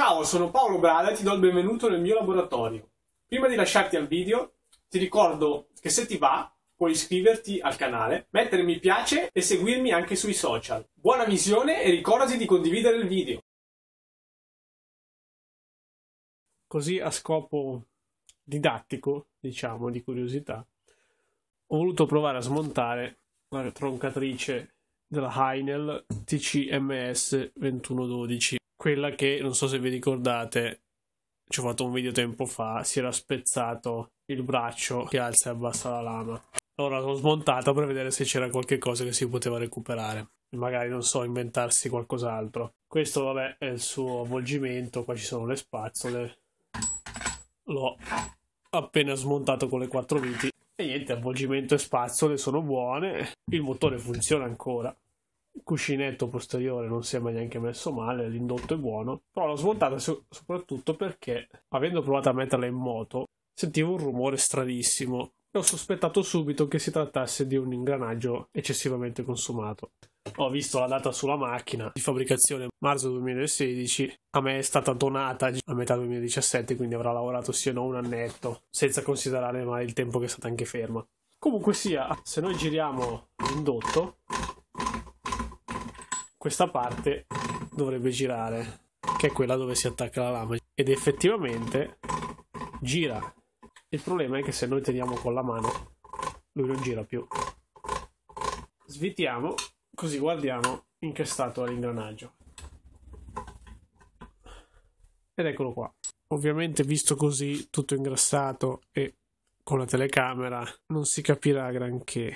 Ciao, sono Paolo Brada e ti do il benvenuto nel mio laboratorio. Prima di lasciarti al video, ti ricordo che se ti va, puoi iscriverti al canale, mettere mi piace e seguirmi anche sui social. Buona visione e ricordati di condividere il video. Così a scopo didattico, diciamo, di curiosità, ho voluto provare a smontare la troncatrice della Heinel TCMS 2112 quella che non so se vi ricordate ci ho fatto un video tempo fa si era spezzato il braccio che alza e abbassa la lama allora l'ho smontata per vedere se c'era qualche cosa che si poteva recuperare magari non so inventarsi qualcos'altro questo vabbè è il suo avvolgimento qua ci sono le spazzole l'ho appena smontato con le quattro viti e niente avvolgimento e spazzole sono buone il motore funziona ancora cuscinetto posteriore non si è mai neanche messo male, l'indotto è buono, però l'ho svoltata so soprattutto perché, avendo provato a metterla in moto, sentivo un rumore stranissimo e ho sospettato subito che si trattasse di un ingranaggio eccessivamente consumato. Ho visto la data sulla macchina di fabbricazione marzo 2016, a me è stata donata a metà 2017, quindi avrà lavorato siano un annetto, senza considerare mai il tempo che è stata anche ferma. Comunque sia, se noi giriamo l'indotto, questa parte dovrebbe girare, che è quella dove si attacca la lama. Ed effettivamente gira. Il problema è che se noi teniamo con la mano, lui non gira più. Svitiamo, così guardiamo in che stato è l'ingranaggio. Ed eccolo qua. Ovviamente visto così tutto ingrassato e con la telecamera non si capirà granché,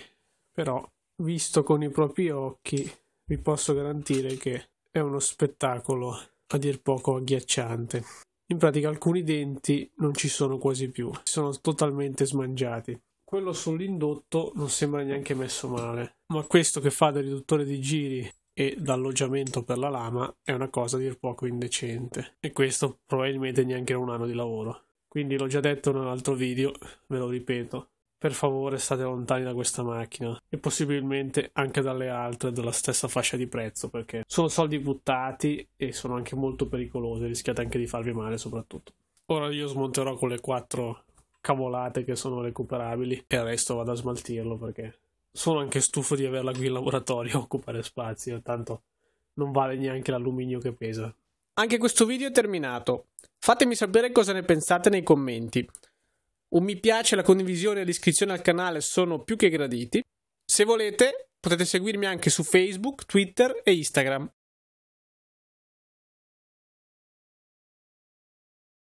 però visto con i propri occhi vi posso garantire che è uno spettacolo a dir poco agghiacciante. In pratica alcuni denti non ci sono quasi più, sono totalmente smangiati. Quello sull'indotto non sembra neanche messo male, ma questo che fa da riduttore di giri e dalloggiamento per la lama è una cosa a dir poco indecente. E questo probabilmente neanche un anno di lavoro. Quindi l'ho già detto in un altro video, ve lo ripeto per favore state lontani da questa macchina e possibilmente anche dalle altre della stessa fascia di prezzo perché sono soldi buttati e sono anche molto pericolosi, rischiate anche di farvi male soprattutto. Ora io smonterò con le quattro cavolate che sono recuperabili e il resto vado a smaltirlo perché sono anche stufo di averla qui in laboratorio a occupare spazio, tanto non vale neanche l'alluminio che pesa. Anche questo video è terminato. Fatemi sapere cosa ne pensate nei commenti. Un mi piace, la condivisione e l'iscrizione al canale sono più che graditi. Se volete, potete seguirmi anche su Facebook, Twitter e Instagram.